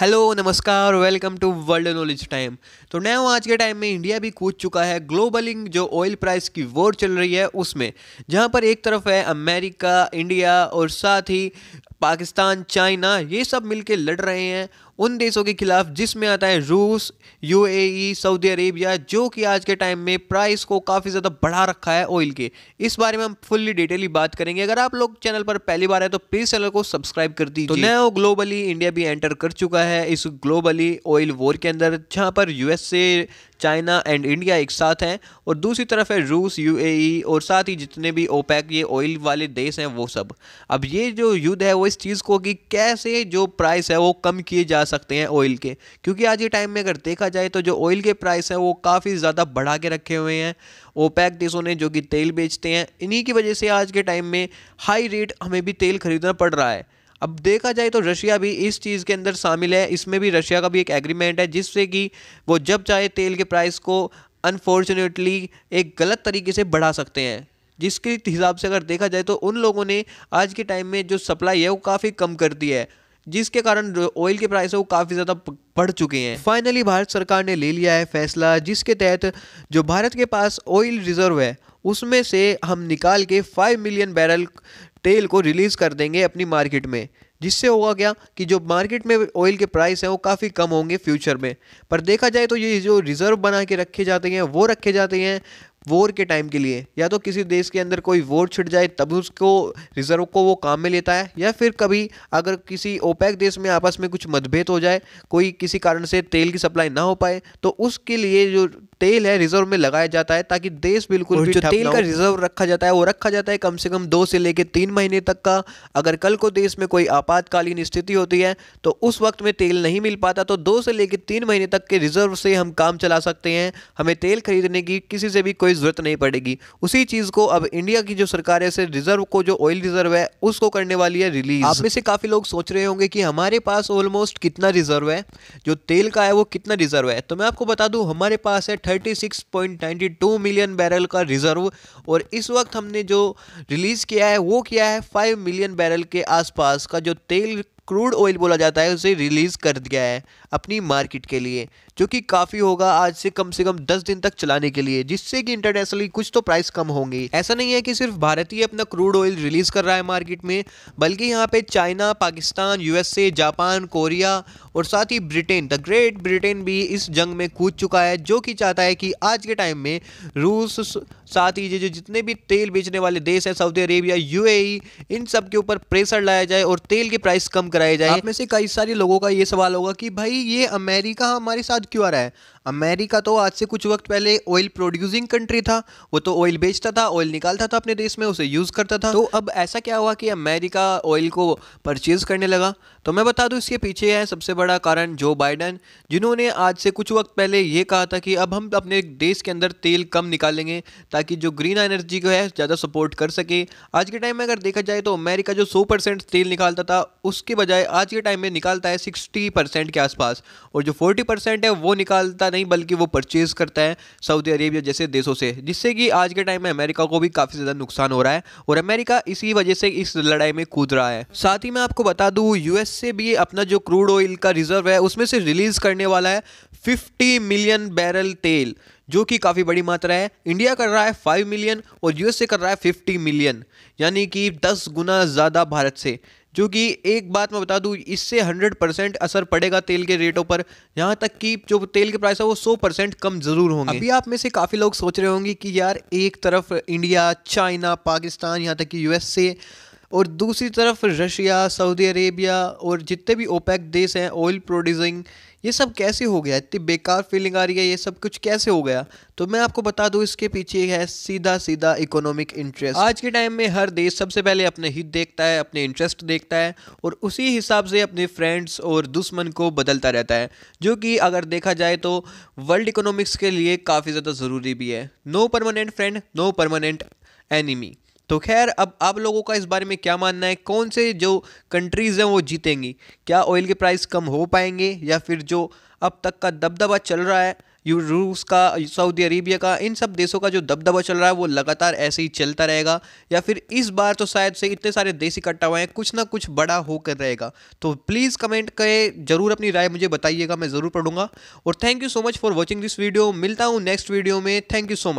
hello नमस्कार welcome to world knowledge time तो नया हूँ आज के टाइम में इंडिया भी कूद चुका है ग्लोबलिंग जो ऑयल प्राइस की वॉर चल रही है उसमें जहाँ पर एक तरफ है अमेरिका इंडिया और साथ ही पाकिस्तान चाइना ये सब मिलके लड़ रहे हैं उन देशों के खिलाफ जिसमें आता है रूस यूएई सऊदी अरेबिया जो कि आज के टाइम में प्राइस को काफ़ी ज़्यादा बढ़ा रखा है ऑयल के इस बारे में हम फुल्ली डिटेली बात करेंगे अगर आप लोग चैनल पर पहली बार है तो प्लीज़ चैनल को सब्सक्राइब कर तो दीजिए तो नया ग्लोबली इंडिया भी एंटर कर चुका है इस ग्लोबली ऑयल वॉर के अंदर जहाँ पर यूएसए चाइना एंड इंडिया एक साथ हैं और दूसरी तरफ है रूस यूएई e और साथ ही जितने भी ओपैक ये ऑयल वाले देश हैं वो सब अब ये जो युद्ध है वो इस चीज़ को कि कैसे जो प्राइस है वो कम किए जा सकते हैं ऑयल के क्योंकि आज के टाइम में अगर देखा जाए तो जो ऑयल के प्राइस हैं वो काफ़ी ज़्यादा बढ़ा के रखे हुए हैं ओपैक देशों ने जो कि तेल बेचते हैं इन्हीं की वजह से आज के टाइम में हाई रेट हमें भी तेल खरीदना पड़ रहा है अब देखा जाए तो रशिया भी इस चीज़ के अंदर शामिल है इसमें भी रशिया का भी एक एग्रीमेंट है जिससे कि वो जब चाहे तेल के प्राइस को अनफॉर्चुनेटली एक गलत तरीके से बढ़ा सकते हैं जिसके हिसाब से अगर देखा जाए तो उन लोगों ने आज के टाइम में जो सप्लाई है वो काफ़ी कम कर दी है जिसके कारण ऑयल के प्राइस है वो काफ़ी ज़्यादा बढ़ चुके हैं फाइनली भारत सरकार ने ले लिया है फैसला जिसके तहत जो भारत के पास ऑयल रिजर्व है उसमें से हम निकाल के फाइव मिलियन बैरल तेल को रिलीज़ कर देंगे अपनी मार्केट में जिससे होगा क्या कि जो मार्केट में ऑयल के प्राइस हैं वो काफ़ी कम होंगे फ्यूचर में पर देखा जाए तो ये जो रिज़र्व बना के रखे जाते हैं वो रखे जाते हैं वॉर के टाइम के लिए या तो किसी देश के अंदर कोई वॉर छिड़ जाए तब उसको रिजर्व को वो काम में लेता है या फिर कभी अगर किसी ओपैक देश में आपस में कुछ मतभेद हो जाए कोई किसी कारण से तेल की सप्लाई ना हो पाए तो उसके लिए जो तेल है रिजर्व में लगाया जाता है ताकि देश बिल्कुल भी जो तेल का रिजर्व रखा जाता है वो रखा जाता है कम से कम दो से लेकर तीन महीने तक का अगर कल को देश में कोई आपातकालीन स्थिति होती है तो उस वक्त में तेल नहीं मिल पाता तो दो से लेकर तीन महीने तक के रिजर्व से हम काम चला सकते हैं हमें तेल खरीदने की किसी से भी कोई ज़रूरत नहीं पड़ेगी उसी चीज़ को अब इंडिया की जो सरकार है रिजर्व को जो ऑयल रिजर्व है उसको करने वाली है रिलीज आप में से काफ़ी लोग सोच रहे होंगे कि हमारे पास ऑलमोस्ट कितना रिजर्व है जो तेल का है वो कितना रिजर्व है तो मैं आपको बता दूं हमारे पास है 36.92 मिलियन बैरल का रिजर्व और इस वक्त हमने जो रिलीज़ किया है वो किया है 5 मिलियन बैरल के आसपास का जो तेल क्रूड ऑयल बोला जाता है उसे रिलीज़ कर दिया है अपनी मार्केट के लिए जो कि काफ़ी होगा आज से कम से कम दस दिन तक चलाने के लिए जिससे कि इंटरनेशनली कुछ तो प्राइस कम होंगी ऐसा नहीं है कि सिर्फ भारत ही अपना क्रूड ऑयल रिलीज़ कर रहा है मार्केट में बल्कि यहाँ पे China Pakistan USA Japan Korea और साथ ही ब्रिटेन द ग्रेट ब्रिटेन भी इस जंग में कूद चुका है जो कि चाहता है कि आज के टाइम में रूस साथ ही जो जितने भी तेल बेचने वाले देश हैं सऊदी अरेबिया यू इन सब के ऊपर प्रेशर लाया जाए और तेल की प्राइस कम कर कराए जाए आप में से कई सारे लोगों का ये सवाल होगा कि भाई ये अमेरिका हमारे साथ क्यों आ रहा है अमेरिका तो आज से कुछ वक्त पहले ऑयल प्रोड्यूसिंग कंट्री था वो तो ऑयल बेचता था ऑयल निकालता था अपने देश में उसे यूज़ करता था तो अब ऐसा क्या हुआ कि अमेरिका ऑयल को परचेज़ करने लगा तो मैं बता दूँ इसके पीछे है सबसे बड़ा कारण जो बाइडन जिन्होंने आज से कुछ वक्त पहले ये कहा था कि अब हम अपने देश के अंदर तेल कम निकालेंगे ताकि जो ग्रीन एनर्जी को है ज़्यादा सपोर्ट कर सके आज के टाइम में अगर देखा जाए तो अमेरिका जो सौ परसेंट तेल निकालता था उसके बजाय आज के टाइम में निकालता है सिक्सटी परसेंट के आसपास और जो फोर्टी परसेंट है वो निकालता नहीं नहीं बल्कि वो परचेज़ करता है सऊदी अरेबिया जैसे देशों से जिससे कि आज के टाइम में अमेरिका को भी काफ़ी ज़्यादा नुकसान हो रहा है और अमेरिका इसी वजह से इस लड़ाई में कूद रहा है साथ ही मैं आपको बता दूँ यूएस से भी अपना जो क्रूड ऑयल का रिजर्व है उसमें से रिलीज़ करने वाला है फिफ्टी मिलियन बैरल तेल जो कि काफ़ी बड़ी मात्रा है इंडिया कर रहा है फाइव मिलियन और यूएसए कर रहा है फिफ्टी मिलियन यानी कि दस गुना ज़्यादा भारत से जो कि एक बात मैं बता दूं इससे हंड्रेड परसेंट असर पड़ेगा तेल के रेटों पर यहाँ तक कि जो तेल के प्राइस है वो सौ परसेंट कम ज़रूर होंगे अभी आप में से काफ़ी लोग सोच रहे होंगे कि यार एक तरफ इंडिया चाइना पाकिस्तान यहाँ तक कि यूएसए और दूसरी तरफ रशिया सऊदी अरेबिया और जितने भी ओपेक देश हैं ऑयल प्रोड्यूसिंग ये सब कैसे हो गया इतनी बेकार फीलिंग आ रही है ये सब कुछ कैसे हो गया तो मैं आपको बता दूं इसके पीछे है सीधा सीधा इकोनॉमिक इंटरेस्ट आज के टाइम में हर देश सबसे पहले अपने हित देखता है अपने इंटरेस्ट देखता है और उसी हिसाब से अपने फ्रेंड्स और दुश्मन को बदलता रहता है जो कि अगर देखा जाए तो वर्ल्ड इकोनॉमिक्स के लिए काफ़ी ज़्यादा ज़रूरी भी है no permanent friend no permanent enemy तो खैर अब आप लोगों का इस बारे में क्या मानना है कौन से जो कंट्रीज़ हैं वो जीतेंगी क्या ऑयल के प्राइस कम हो पाएंगे या फिर जो अब तक का दबदबा चल रहा है यू रूस का सऊदी अरेबिया का इन सब देशों का जो दबदबा चल रहा है वो लगातार ऐसे ही चलता रहेगा या फिर इस बार तो शायद से इतने सारे देश इकट्ठा हुए हैं कुछ ना कुछ बड़ा होकर रहेगा तो प्लीज़ कमेंट करें ज़रूर अपनी राय मुझे बताइएगा मैं ज़रूर पढ़ूंगा और thank you so much for watching this video मिलता हूँ नेक्स्ट वीडियो में थैंक यू सो मच